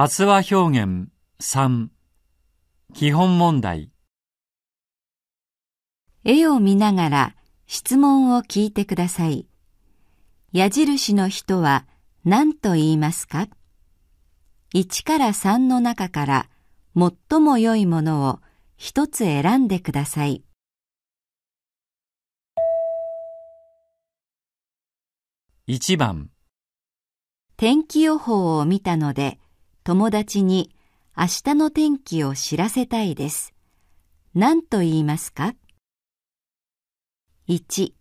発話表現3基本問題絵を見ながら質問を聞いてください。矢印の人は何と言いますか ?1 から3の中から最も良いものを一つ選んでください。1番天気予報を見たので、友達に明日の天気を知らせたいです。何と言いますか ?1、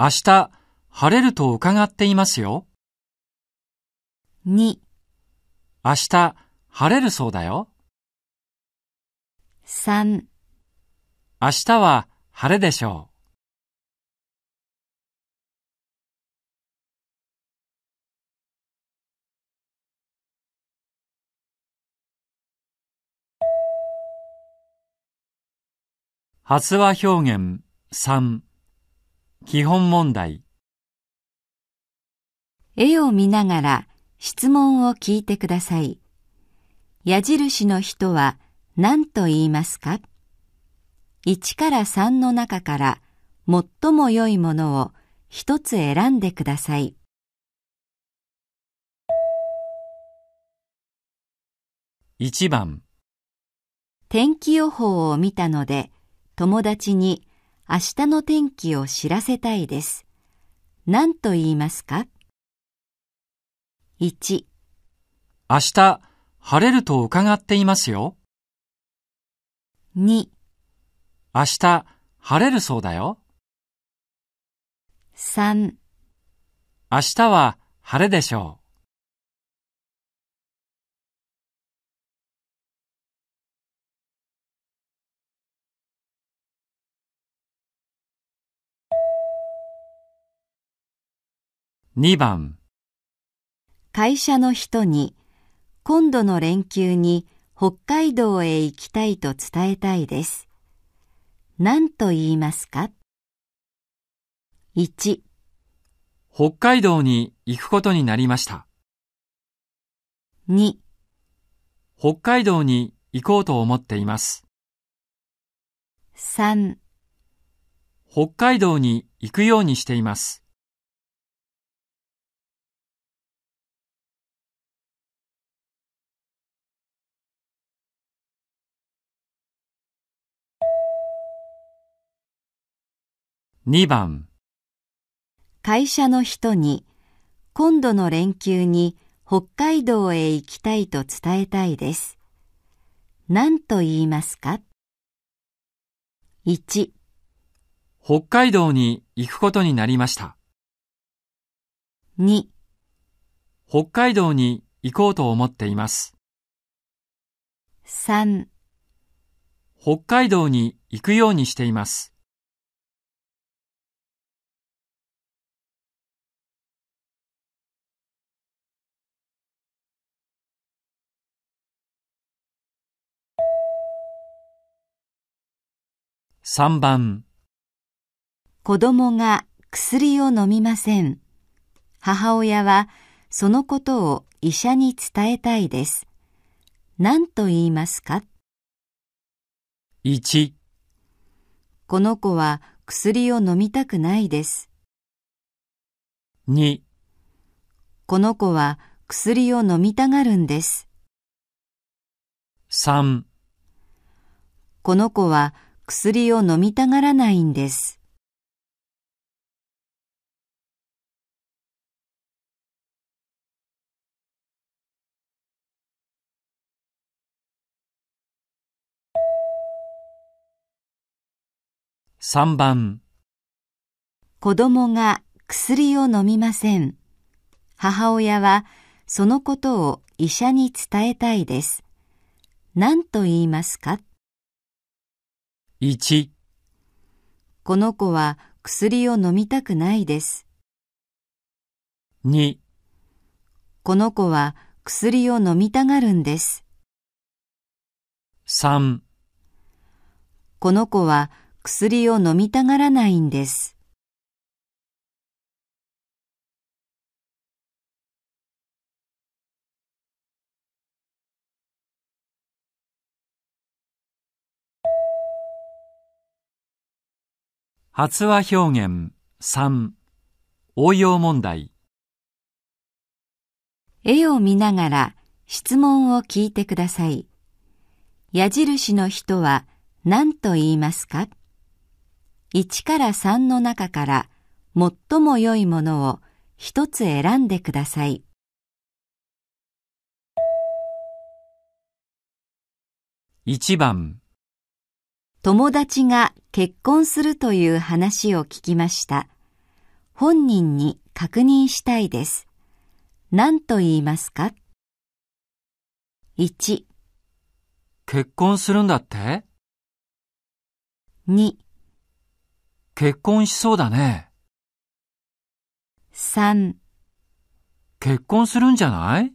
明日、晴れると伺っていますよ。2、明日、晴れるそうだよ。3、明日は晴れでしょう。発話表現3基本問題絵を見ながら質問を聞いてください。矢印の人は何と言いますか ?1 から3の中から最も良いものを一つ選んでください。1番天気予報を見たので、友達に明日の天気を知らせたいです。何と言いますか ?1、明日、晴れると伺っていますよ。2、明日、晴れるそうだよ。3、明日は晴れでしょう。2番会社の人に今度の連休に北海道へ行きたいと伝えたいです。何と言いますか ?1 北海道に行くことになりました。2北海道に行こうと思っています。3北海道に行くようにしています。2番会社の人に今度の連休に北海道へ行きたいと伝えたいです。何と言いますか ?1 北海道に行くことになりました。2北海道に行こうと思っています。3北海道に行くようにしています。3番子供が薬を飲みません。母親はそのことを医者に伝えたいです。何と言いますか ?1 この子は薬を飲みたくないです。2この子は薬を飲みたがるんです。3この子は薬を飲みたがらないんです。3番子供が薬を飲みません。母親はそのことを医者に伝えたいです。何と言いますか1この子は薬を飲みたくないです。2この子は薬を飲みたがるんです。3この子は薬を飲みたがらないんです。発話表現3応用問題絵を見ながら質問を聞いてください。矢印の人は何と言いますか ?1 から3の中から最も良いものを一つ選んでください。1番友達が結婚するという話を聞きました。本人に確認したいです。何と言いますか ?1 結婚するんだって ?2 結婚しそうだね。3結婚するんじゃない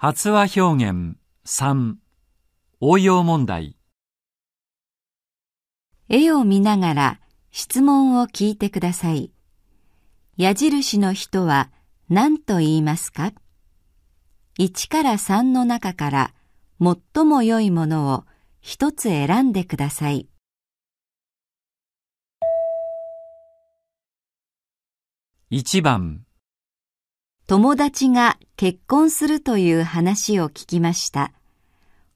発話表現3応用問題絵を見ながら質問を聞いてください。矢印の人は何と言いますか ?1 から3の中から最も良いものを一つ選んでください。1番友達が結婚するという話を聞きました。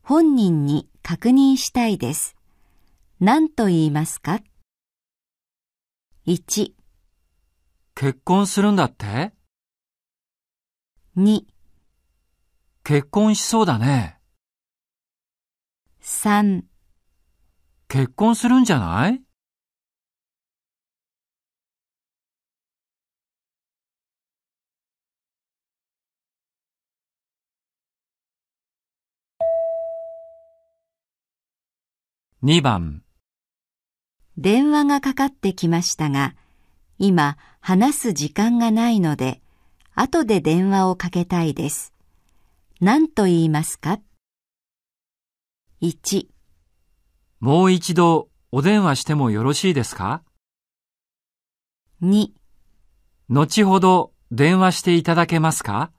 本人に確認したいです。何と言いますか ?1 結婚するんだって ?2 結婚しそうだね。3結婚するんじゃない2番電話がかかってきましたが、今話す時間がないので、後で電話をかけたいです。何と言いますか ?1 もう一度お電話してもよろしいですか ?2 後ほど電話していただけますか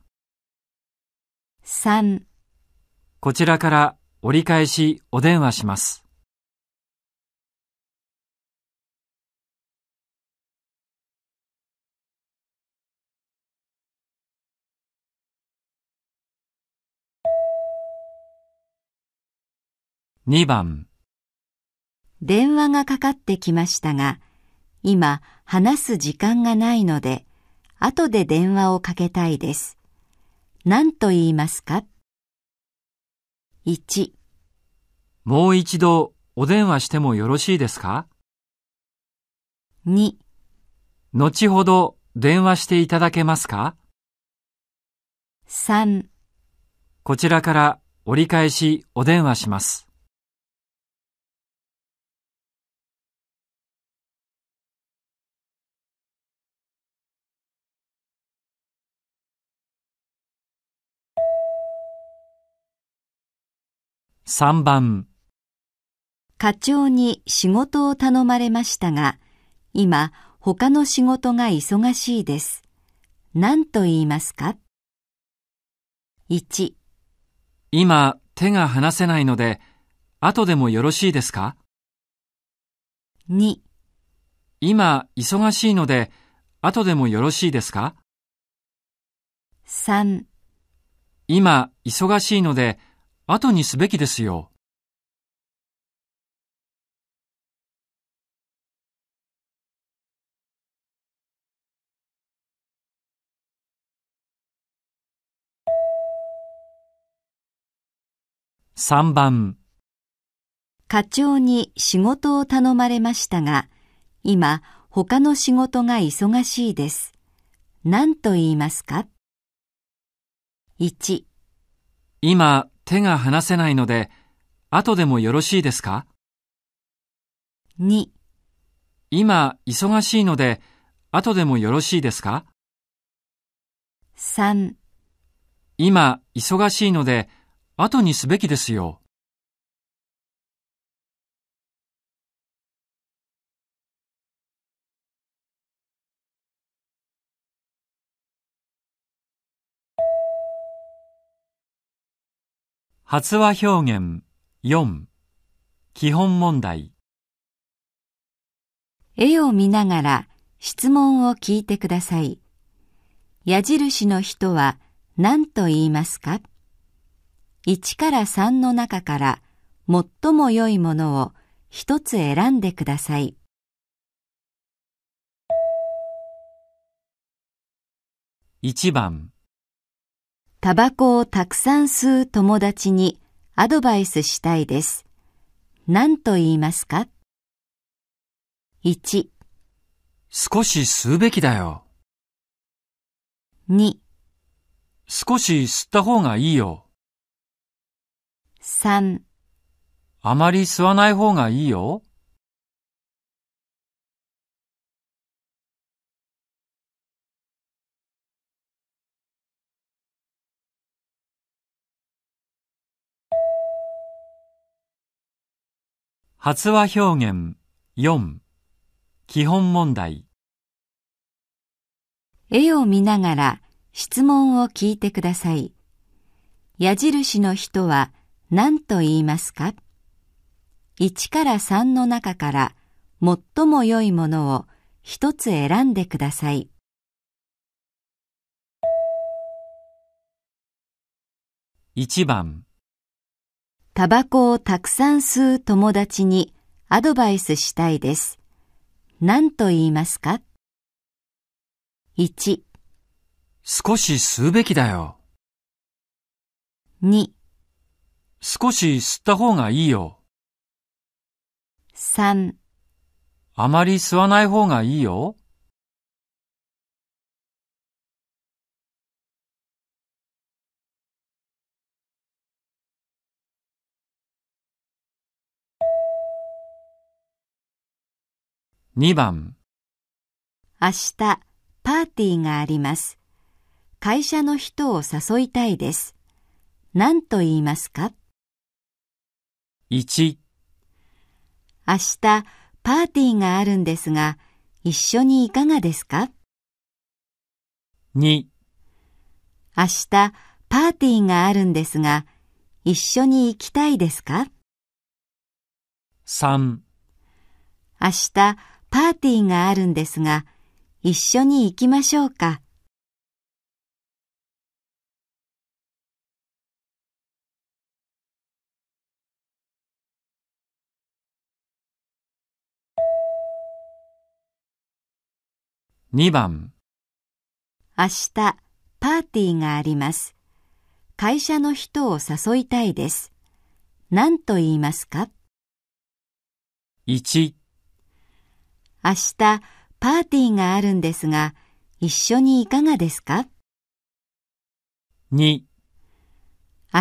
?3 こちらから折り返しお電話します。2番電話がかかってきましたが、今話す時間がないので、後で電話をかけたいです。何と言いますか ?1 もう一度お電話してもよろしいですか ?2 後ほど電話していただけますか ?3 こちらから折り返しお電話します。3番課長に仕事を頼まれましたが、今他の仕事が忙しいです。何と言いますか ?1 今手が離せないので、後でもよろしいですか ?2 今忙しいので、後でもよろしいですか3今忙しいので、後にすべきですよ。3番課長に仕事を頼まれましたが、今他の仕事が忙しいです。何と言いますか ?1 今手が離せないので、後でもよろしいですか ?2 今忙しいので、後でもよろしいですか ?3 今忙しいので、後にすべきですよ。発話表現4基本問題絵を見ながら質問を聞いてください。矢印の人は何と言いますか ?1 から3の中から最も良いものを一つ選んでください。1番タバコをたくさん吸う友達にアドバイスしたいです。何と言いますか ?1 少し吸うべきだよ。2少し吸った方がいいよ。3あまり吸わない方がいいよ。発話表現4基本問題絵を見ながら質問を聞いてください。矢印の人は何と言いますか ?1 から3の中から最も良いものを一つ選んでください。1番タバコをたくさん吸う友達にアドバイスしたいです。何と言いますか ?1、少し吸うべきだよ。2、少し吸った方がいいよ。3、あまり吸わない方がいいよ。2番明日パーティーがあります。会社の人を誘いたいです。何と言いますか ?1 明日パーティーがあるんですが、一緒にいかがですか ?2 明日パーティーがあるんですが、一緒に行きたいですか ?3 明日パーティーがあるんですが、一緒に行きましょうか。2番明日パーティーがあります。会社の人を誘いたいです。何と言いますか 1, 1明日パーティーがあるんですが、一緒にいかがですか ?2 明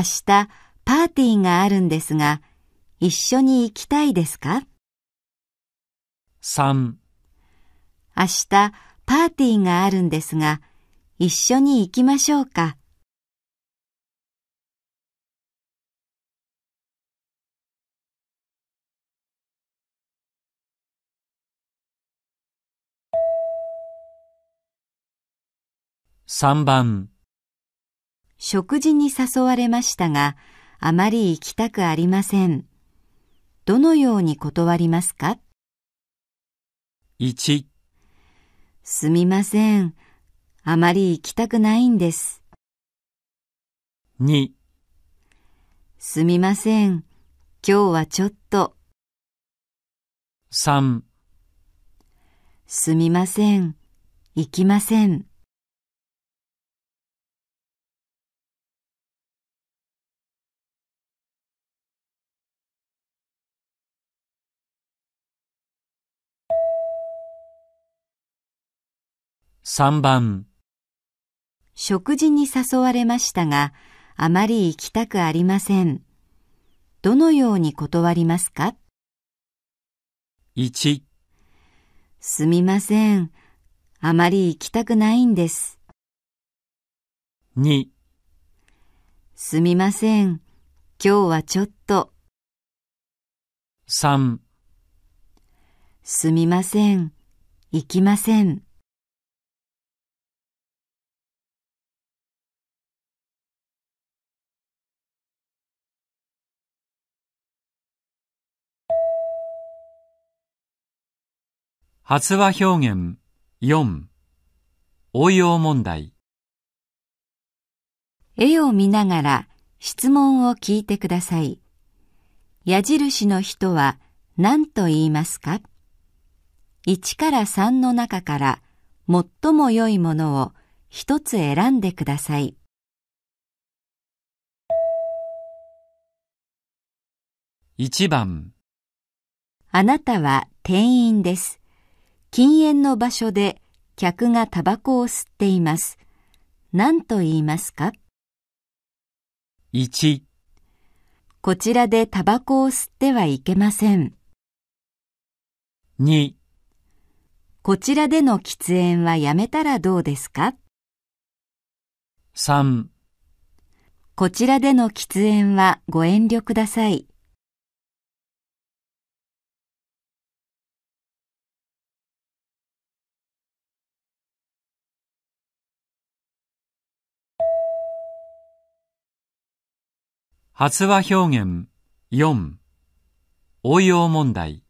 日パーティーがあるんですが、一緒に行きたいですか ?3 明日パーティーがあるんですが、一緒に行きましょうか。3番食事に誘われましたが、あまり行きたくありません。どのように断りますか ?1 すみません。あまり行きたくないんです。2すみません。今日はちょっと。3すみません。行きません。3番食事に誘われましたが、あまり行きたくありません。どのように断りますか ?1 すみません。あまり行きたくないんです。2すみません。今日はちょっと。3すみません。行きません。発話表現4応用問題絵を見ながら質問を聞いてください。矢印の人は何と言いますか ?1 から3の中から最も良いものを一つ選んでください。1番あなたは店員です。禁煙の場所で客がタバコを吸っています。何と言いますか ?1 こちらでタバコを吸ってはいけません。2こちらでの喫煙はやめたらどうですか ?3 こちらでの喫煙はご遠慮ください。発話表現4応用問題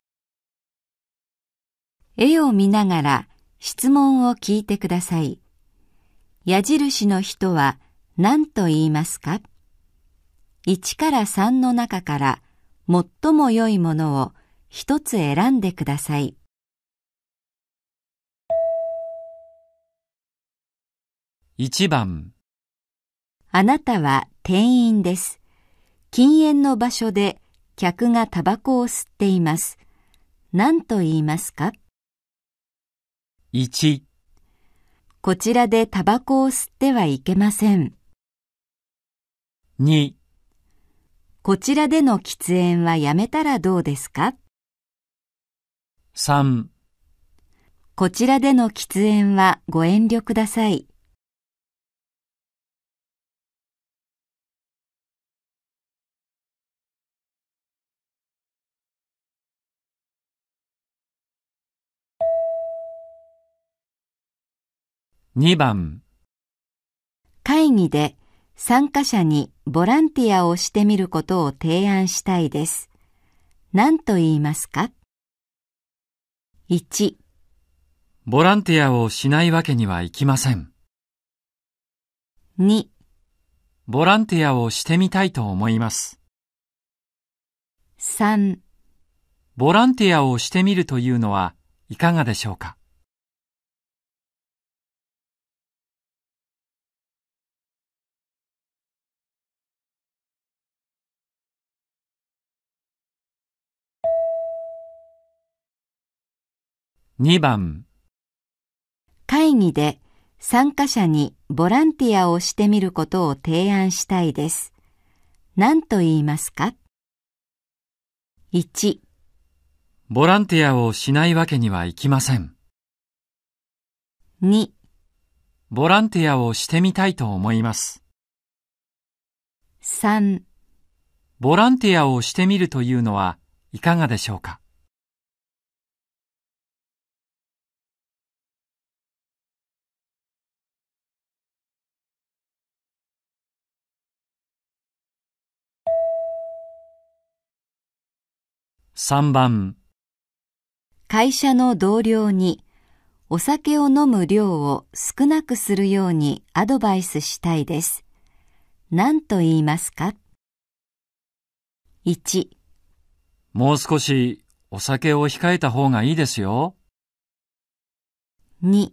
絵を見ながら質問を聞いてください。矢印の人は何と言いますか ?1 から3の中から最も良いものを一つ選んでください。1番あなたは店員です。禁煙の場所で客がタバコを吸っています。何と言いますか ?1 こちらでタバコを吸ってはいけません。2こちらでの喫煙はやめたらどうですか ?3 こちらでの喫煙はご遠慮ください。2番会議で参加者にボランティアをしてみることを提案したいです。何と言いますか ?1 ボランティアをしないわけにはいきません。2ボランティアをしてみたいと思います。3ボランティアをしてみるというのはいかがでしょうか2番会議で参加者にボランティアをしてみることを提案したいです。何と言いますか ?1 ボランティアをしないわけにはいきません。2ボランティアをしてみたいと思います。3ボランティアをしてみるというのはいかがでしょうか3番会社の同僚にお酒を飲む量を少なくするようにアドバイスしたいです。何と言いますか ?1 もう少しお酒を控えた方がいいですよ。2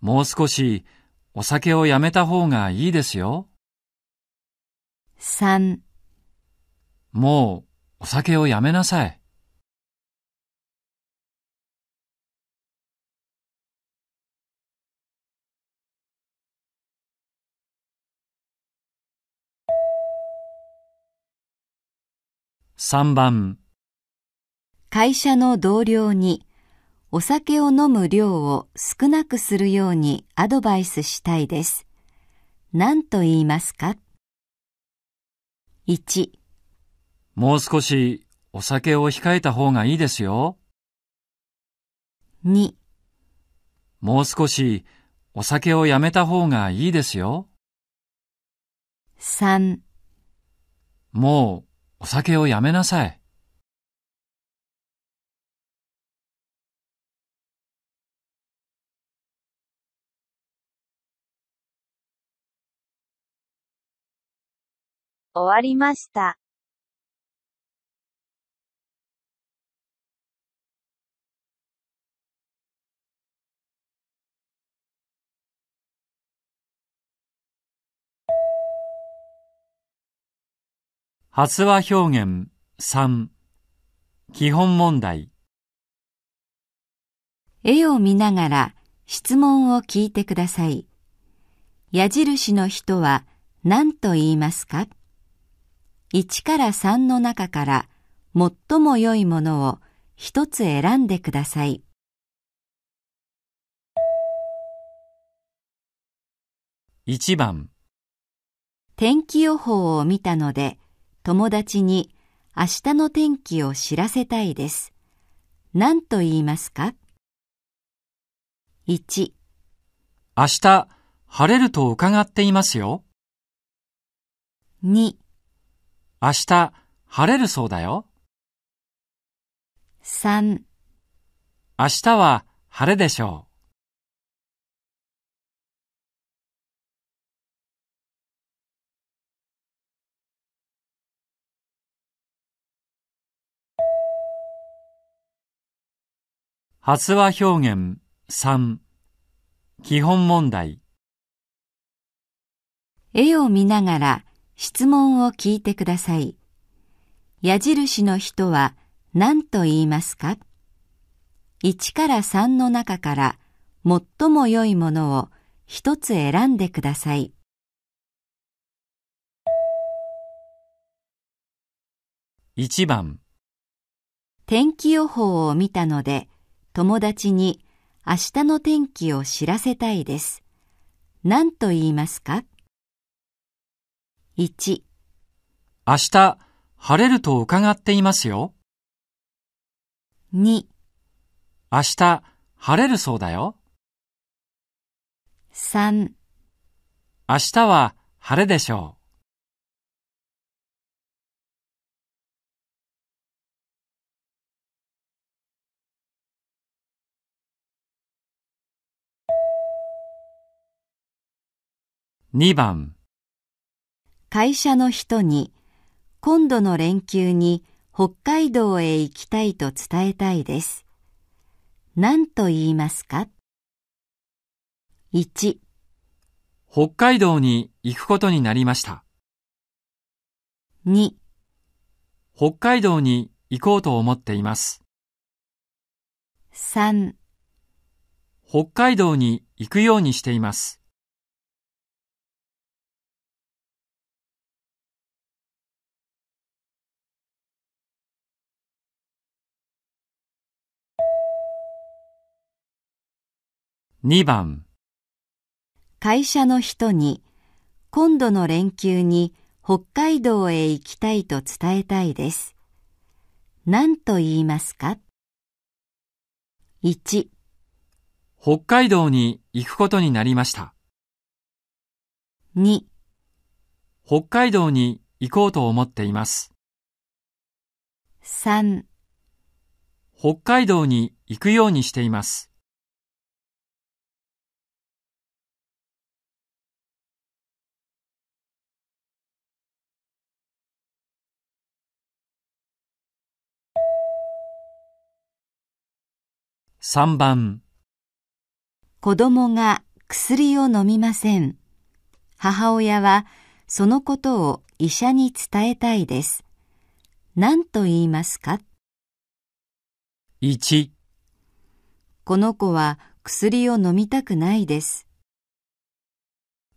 もう少しお酒をやめた方がいいですよ。3もうお酒をやめなさい。3番会社の同僚にお酒を飲む量を少なくするようにアドバイスしたいです。何と言いますか ?1 もう少しお酒を控えた方がいいですよ。2もう少しお酒をやめた方がいいですよ。3もうお酒をやめなさい。終わりました。発話表現3基本問題絵を見ながら質問を聞いてください。矢印の人は何と言いますか ?1 から3の中から最も良いものを一つ選んでください。1番天気予報を見たので、友達に明日の天気を知らせたいです。何と言いますか ?1、明日、晴れると伺っていますよ。2、明日、晴れるそうだよ。3、明日は晴れでしょう。発話表現3基本問題絵を見ながら質問を聞いてください。矢印の人は何と言いますか ?1 から3の中から最も良いものを一つ選んでください。1番天気予報を見たので、友達に明日の天気を知らせたいです。何と言いますか ?1、明日、晴れると伺っていますよ。2、明日、晴れるそうだよ。3、明日は晴れでしょう。2番会社の人に今度の連休に北海道へ行きたいと伝えたいです。何と言いますか ?1 北海道に行くことになりました。2北海道に行こうと思っています。3北海道に行くようにしています。2番会社の人に今度の連休に北海道へ行きたいと伝えたいです。何と言いますか ?1 北海道に行くことになりました。2北海道に行こうと思っています。3北海道に行くようにしています。3番子供が薬を飲みません。母親はそのことを医者に伝えたいです。何と言いますか ?1 この子は薬を飲みたくないです。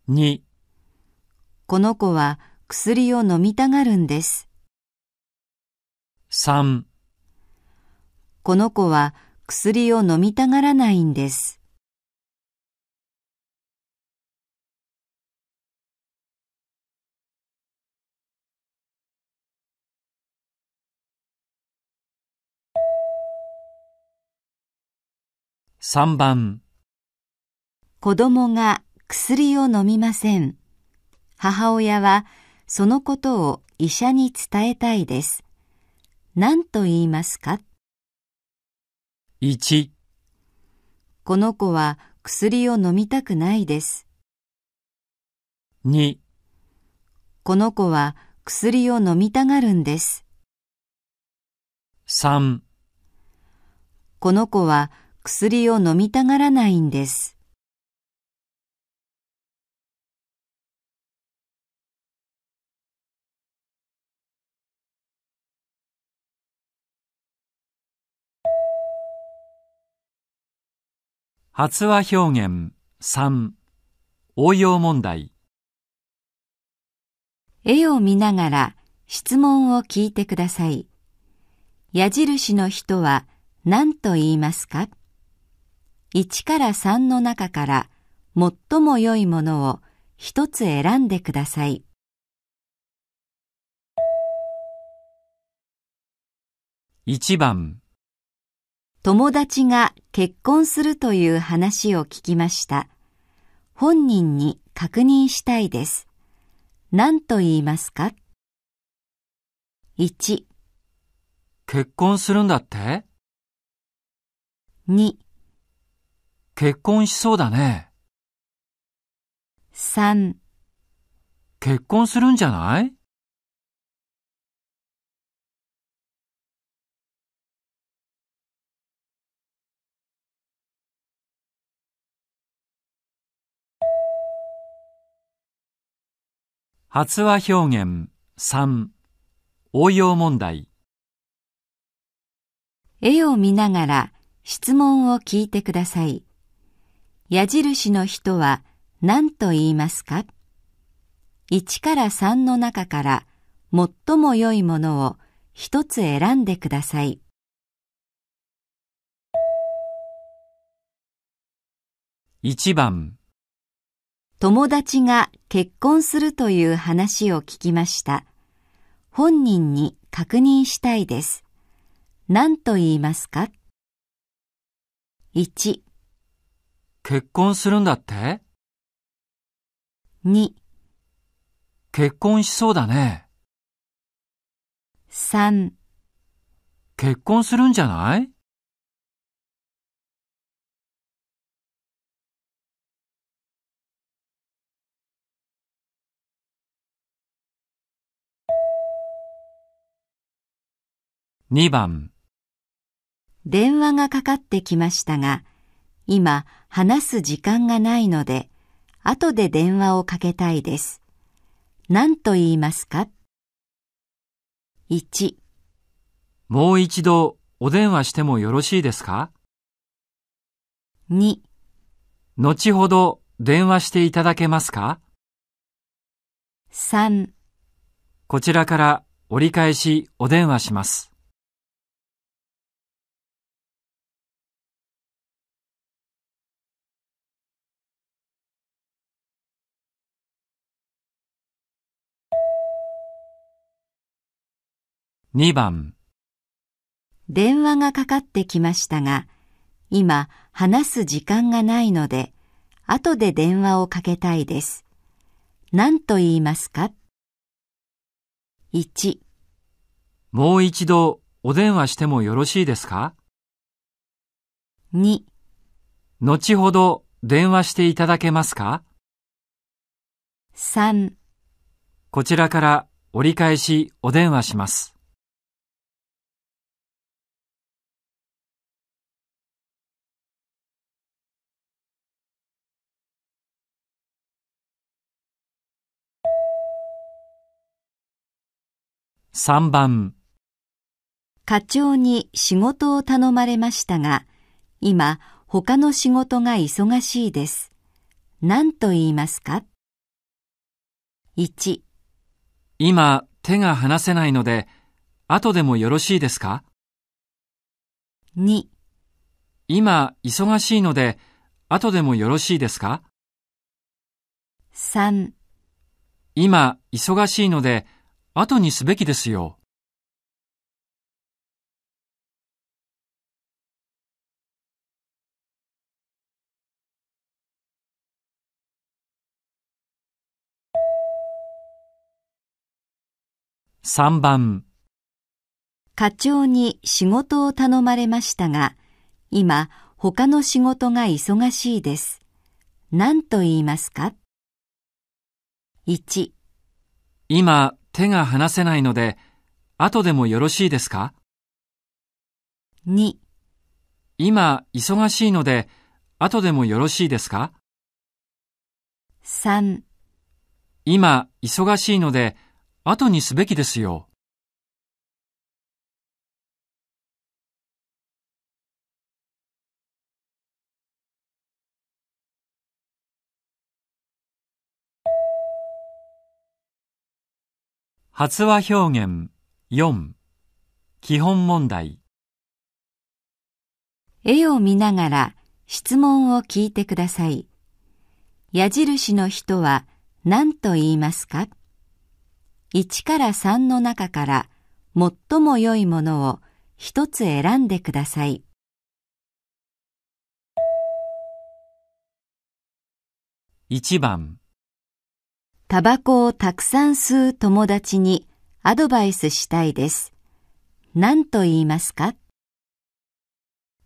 2この子は薬を飲みたがるんです。3この子は薬を飲みたがらないんです。3番子供が薬を飲みません。母親はそのことを医者に伝えたいです。何と言いますか1この子は薬を飲みたくないです。2この子は薬を飲みたがるんです。3この子は薬を飲みたがらないんです。発話表現3応用問題絵を見ながら質問を聞いてください。矢印の人は何と言いますか ?1 から3の中から最も良いものを一つ選んでください。1番友達が結婚するという話を聞きました。本人に確認したいです。何と言いますか ?1 結婚するんだって ?2 結婚しそうだね。3結婚するんじゃない発話表現3応用問題絵を見ながら質問を聞いてください。矢印の人は何と言いますか ?1 から3の中から最も良いものを一つ選んでください。1番友達が結婚するという話を聞きました。本人に確認したいです。何と言いますか ?1 結婚するんだって ?2 結婚しそうだね。3結婚するんじゃない2番電話がかかってきましたが、今話す時間がないので、後で電話をかけたいです。何と言いますか ?1 もう一度お電話してもよろしいですか ?2 後ほど電話していただけますか ?3 こちらから折り返しお電話します。2番電話がかかってきましたが、今話す時間がないので、後で電話をかけたいです。何と言いますか ?1 もう一度お電話してもよろしいですか ?2 後ほど電話していただけますか ?3 こちらから折り返しお電話します。3番課長に仕事を頼まれましたが、今他の仕事が忙しいです。何と言いますか ?1 今手が離せないので、後でもよろしいですか ?2 今忙しいので、後でもよろしいですか ?3 今忙しいので、後にすべきですよ。3番課長に仕事を頼まれましたが、今他の仕事が忙しいです。何と言いますか ?1 今手が離せないので、後でもよろしいですか ?2 今忙しいので、後でもよろしいですか ?3 今忙しいので、後にすべきですよ。発話表現4基本問題絵を見ながら質問を聞いてください。矢印の人は何と言いますか ?1 から3の中から最も良いものを一つ選んでください。1番タバコをたくさん吸う友達にアドバイスしたいです。何と言いますか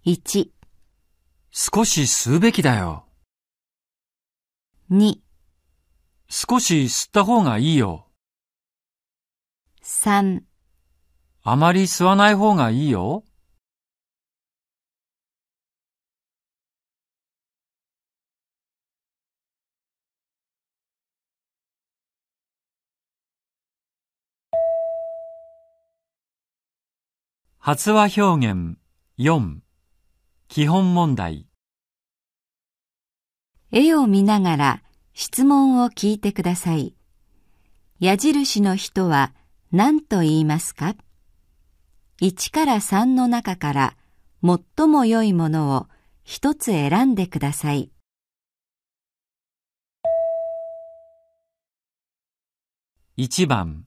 ?1、少し吸うべきだよ。2、少し吸った方がいいよ。3、あまり吸わない方がいいよ。発話表現4基本問題絵を見ながら質問を聞いてください。矢印の人は何と言いますか ?1 から3の中から最も良いものを一つ選んでください。1番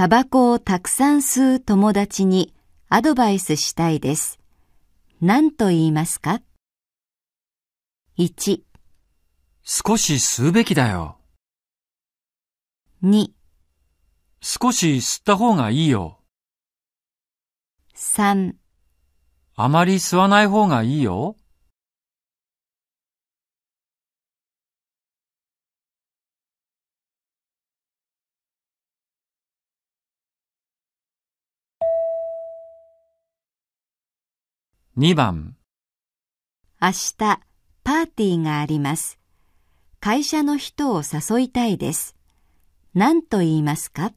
タバコをたくさん吸う友達にアドバイスしたいです。何と言いますか ?1、少し吸うべきだよ。2、少し吸った方がいいよ。3、あまり吸わない方がいいよ。2番明日パーティーがあります。会社の人を誘いたいです。何と言いますか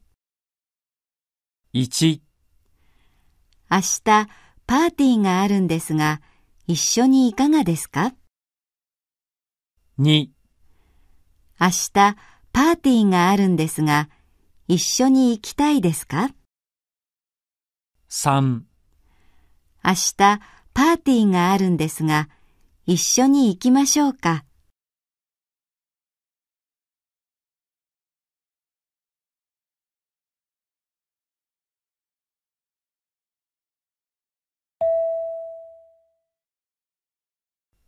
?1 明日パーティーがあるんですが、一緒にいかがですか ?2 明日パーティーがあるんですが、一緒に行きたいですか ?3 明日パーティーがあるんですが、一緒に行きましょうか。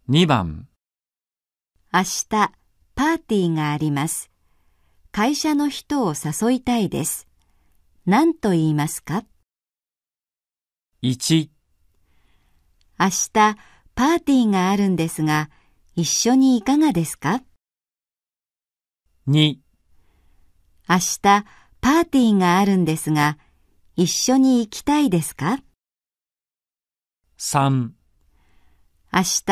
2番明日パーティーがあります。会社の人を誘いたいです。何と言いますか 1, 1明日パーティーがあるんですが、一緒にいかがですか ?2 明日パーティーがあるんですが、一緒に行きたいですか ?3 明日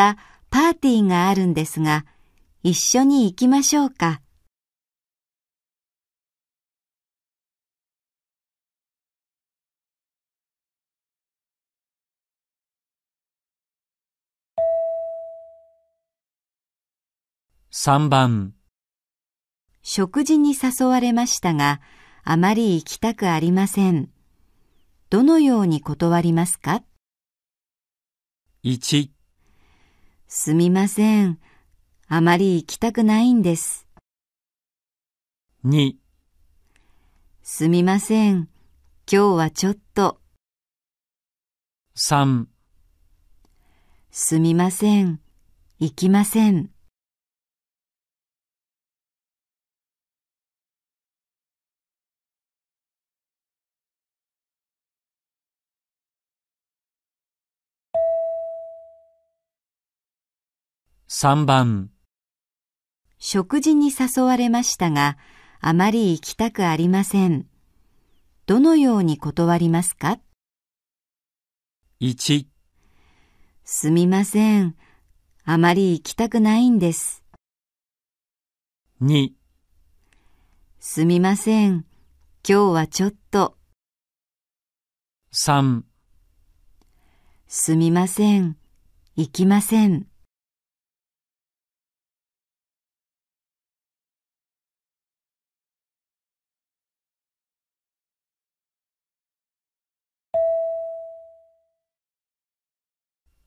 パーティーがあるんですが、一緒に行きましょうか。3番食事に誘われましたが、あまり行きたくありません。どのように断りますか ?1 すみません。あまり行きたくないんです。2すみません。今日はちょっと。3すみません。行きません。3番食事に誘われましたが、あまり行きたくありません。どのように断りますか ?1 すみません。あまり行きたくないんです。2すみません。今日はちょっと。3すみません。行きません。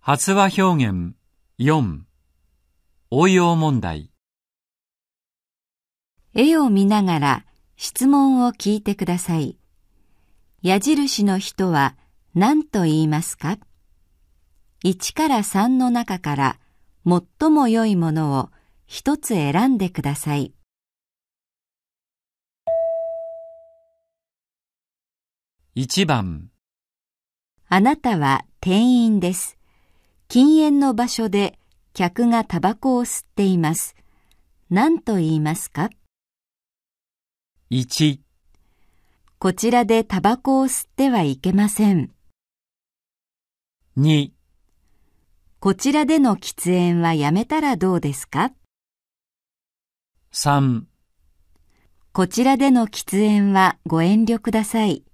発話表現4応用問題絵を見ながら質問を聞いてください。矢印の人は何と言いますか ?1 から3の中から最も良いものを一つ選んでください。1番あなたは店員です。禁煙の場所で客がタバコを吸っています。何と言いますか ?1 こちらでタバコを吸ってはいけません。2こちらでの喫煙はやめたらどうですか3こちらでの喫煙はご遠慮ください。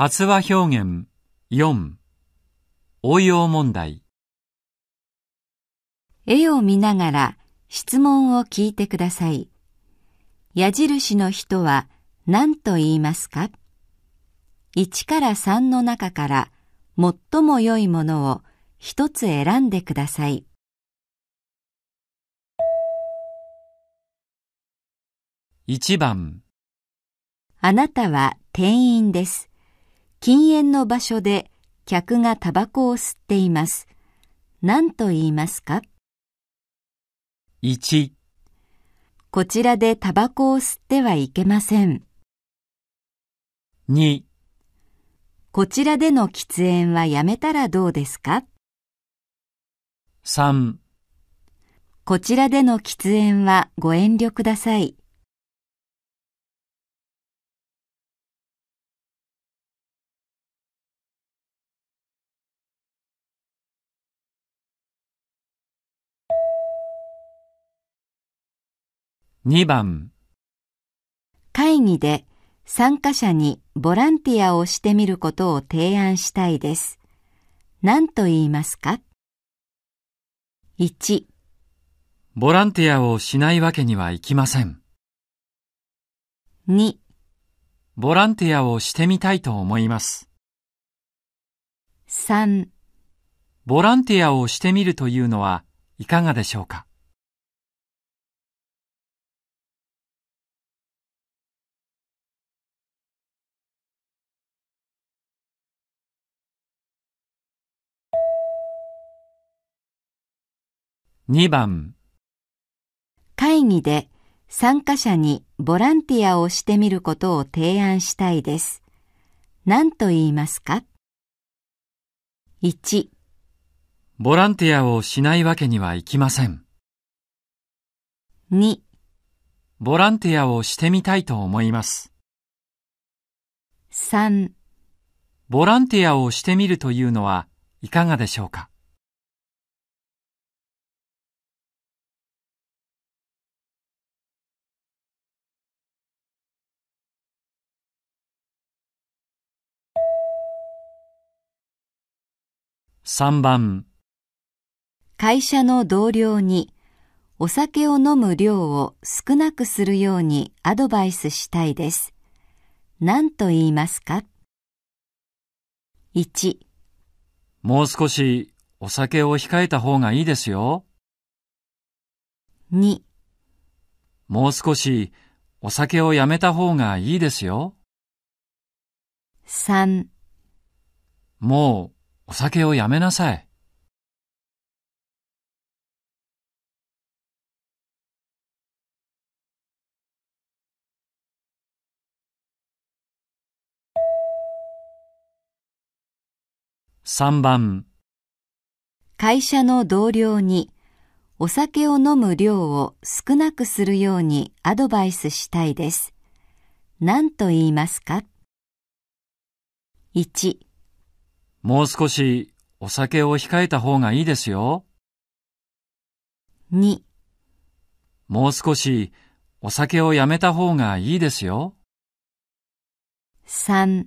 発話表現4応用問題絵を見ながら質問を聞いてください。矢印の人は何と言いますか ?1 から3の中から最も良いものを一つ選んでください。1番あなたは店員です。禁煙の場所で客がタバコを吸っています。何と言いますか ?1 こちらでタバコを吸ってはいけません。2こちらでの喫煙はやめたらどうですか3こちらでの喫煙はご遠慮ください。2番会議で参加者にボランティアをしてみることを提案したいです。何と言いますか ?1 ボランティアをしないわけにはいきません。2ボランティアをしてみたいと思います。3ボランティアをしてみるというのはいかがでしょうか2番会議で参加者にボランティアをしてみることを提案したいです。何と言いますか ?1 ボランティアをしないわけにはいきません。2ボランティアをしてみたいと思います。3ボランティアをしてみるというのはいかがでしょうか3番会社の同僚にお酒を飲む量を少なくするようにアドバイスしたいです。何と言いますか ?1 もう少しお酒を控えた方がいいですよ。2もう少しお酒をやめた方がいいですよ。3もうお酒をやめなさい。3番会社の同僚にお酒を飲む量を少なくするようにアドバイスしたいです。何と言いますか ?1、もう少しお酒を控えた方がいいですよ。2もう少しお酒をやめた方がいいですよ。3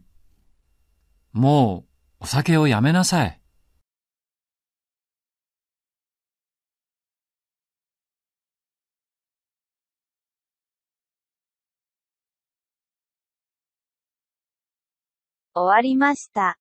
もうお酒をやめなさい。終わりました。